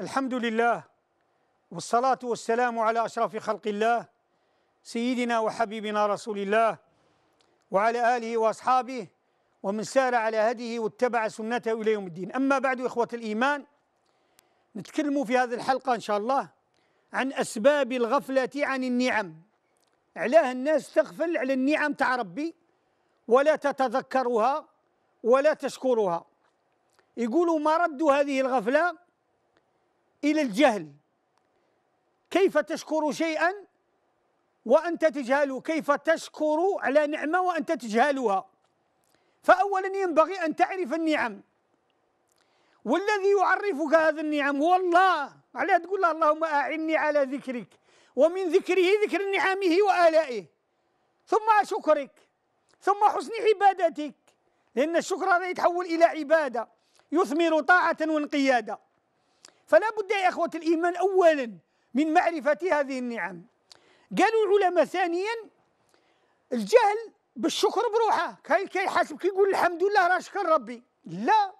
الحمد لله والصلاة والسلام على أشرف خلق الله سيدنا وحبيبنا رسول الله وعلى آله وأصحابه ومن سار على هديه واتبع سنته إلى يوم الدين أما بعد إخوة الإيمان نتكلم في هذه الحلقة إن شاء الله عن أسباب الغفلة عن النعم علاه الناس تغفل على النعم تاع ربي ولا تتذكرها ولا تشكرها يقولوا ما رد هذه الغفله إلى الجهل كيف تشكر شيئا وأنت تجهله كيف تشكر على نعمة وأنت تجهلها فأولا ينبغي أن تعرف النعم والذي يعرفك هذه النعم والله عليها تقول اللهم أعني على ذكرك ومن ذكره ذكر نعمه وآلائه ثم شكرك ثم حسن عبادتك لأن الشكر هذا يتحول إلى عبادة يثمر طاعة وانقيادا فلا بد يا إخوة الإيمان أولا من معرفة هذه النعم قالوا العلماء ثانيا الجهل بالشكر بروحه كاين كيحاسب كيقول الحمد لله راه شكر ربي لا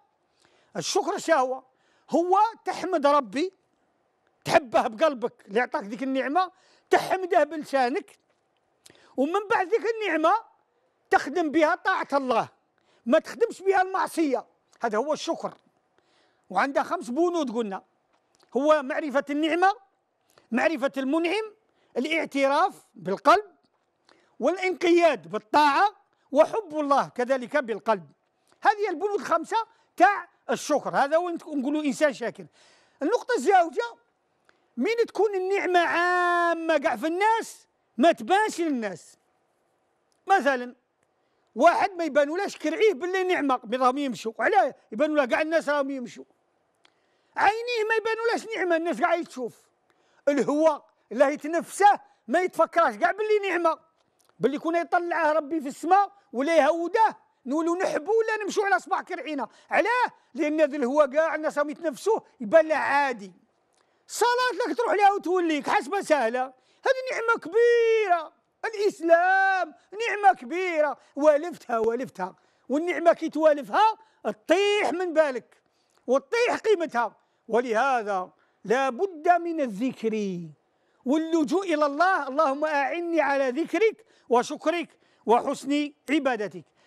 الشكر شهوة هو تحمد ربي تحبه بقلبك اللي عطاك ديك النعمة تحمده بلسانك ومن بعد ذيك النعمة تخدم بها طاعة الله ما تخدمش بها المعصية هذا هو الشكر وعندها خمس بنود قلنا هو معرفة النعمة معرفة المنعم الاعتراف بالقلب والانقياد بالطاعة وحب الله كذلك بالقلب هذه البنود الخمسة تاع الشكر هذا هو نقولوا إنسان شاكر النقطة الزاوجة من تكون النعمة عامة كاع في الناس ما تبانش للناس مثلا واحد ما يبانولاش كرعيه باللي نعمة راهم يمشوا علاه يبانوا له كاع الناس راهم يمشوا عينيه ما يبانولاش نعمه الناس قاع تشوف الهواء لا يتنفسه ما يتفكرش كاع باللي نعمه باللي كون يطلعه ربي في السماء ولا يهوده نولو نحبو ولا نمشو على صباح كرعينا علاه لان هذا الهواء كاع الناس راهم يتنفسوه يبان له عادي صلاة لك تروح لها وتوليك حسبة سهلة هذه نعمة كبيرة الإسلام نعمة كبيرة والفتها والفتها والنعمة كي توالفها تطيح من بالك وتطيح قيمتها ولهذا لا بد من الذكر واللجوء إلى الله اللهم أعني على ذكرك وشكرك وحسن عبادتك